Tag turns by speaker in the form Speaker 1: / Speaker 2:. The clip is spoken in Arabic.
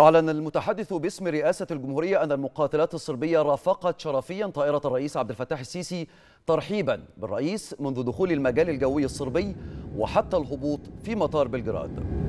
Speaker 1: أعلن المتحدث باسم رئاسة الجمهورية أن المقاتلات الصربية رافقت شرفيا طائرة الرئيس عبد الفتاح السيسي ترحيبا بالرئيس منذ دخول المجال الجوي الصربي وحتى الهبوط في مطار بلغراد.